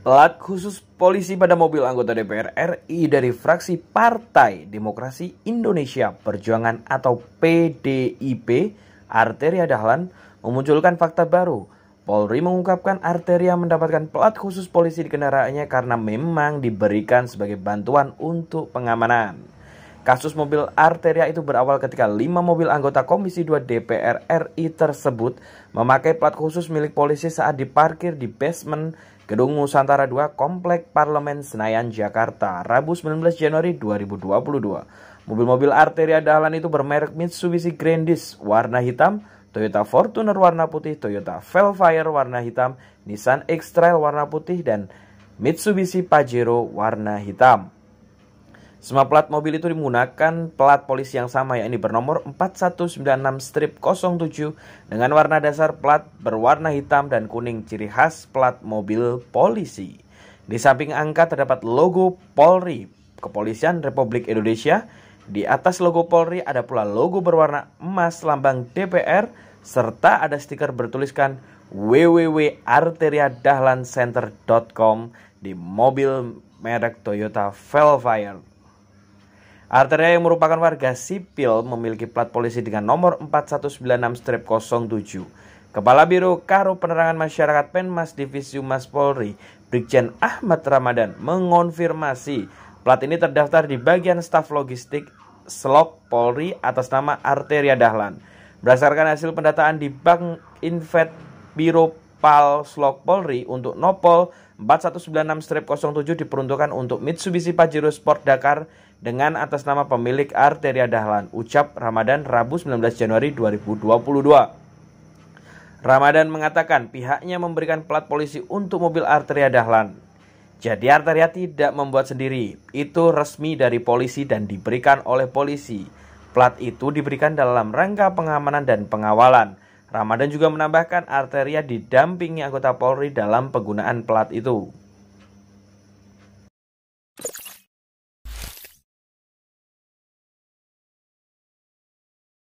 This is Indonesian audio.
Plat khusus polisi pada mobil anggota DPR RI dari fraksi Partai Demokrasi Indonesia Perjuangan atau PDIP, Arteria Dahlan, memunculkan fakta baru. Polri mengungkapkan Arteria mendapatkan plat khusus polisi di kendaraannya karena memang diberikan sebagai bantuan untuk pengamanan. Kasus mobil Arteria itu berawal ketika lima mobil anggota Komisi 2 DPR RI tersebut memakai plat khusus milik polisi saat diparkir di basement Gedung Nusantara 2 Komplek Parlemen Senayan Jakarta, Rabu 19 Januari 2022. Mobil-mobil arteria dalan itu bermerek Mitsubishi Grandis warna hitam, Toyota Fortuner warna putih, Toyota Velfire warna hitam, Nissan X-Trail warna putih, dan Mitsubishi Pajero warna hitam. Semua plat mobil itu menggunakan plat polisi yang sama yakni bernomor 4196-07 dengan warna dasar plat berwarna hitam dan kuning ciri khas plat mobil polisi. Di samping angka terdapat logo Polri, Kepolisian Republik Indonesia. Di atas logo Polri ada pula logo berwarna emas lambang DPR serta ada stiker bertuliskan www.arteriadahlancenter.com di mobil merek Toyota Velfire. Arteria yang merupakan warga sipil memiliki plat polisi dengan nomor 4196-07. Kepala Biro Karo Penerangan Masyarakat Penmas Divisi Humas Polri, Brigjen Ahmad Ramadan, mengonfirmasi plat ini terdaftar di bagian staf logistik Slok Polri atas nama Arteria Dahlan. Berdasarkan hasil pendataan di Bank Invet Biro Pal Slok Polri untuk Nopol 4196-07 diperuntukkan untuk Mitsubishi Pajero Sport Dakar dengan atas nama pemilik Arteria Dahlan, ucap Ramadan Rabu 19 Januari 2022. Ramadan mengatakan pihaknya memberikan plat polisi untuk mobil Arteria Dahlan. Jadi Arteria tidak membuat sendiri, itu resmi dari polisi dan diberikan oleh polisi. Plat itu diberikan dalam rangka pengamanan dan pengawalan. Ramadan juga menambahkan Arteria didampingi anggota Polri dalam penggunaan plat itu.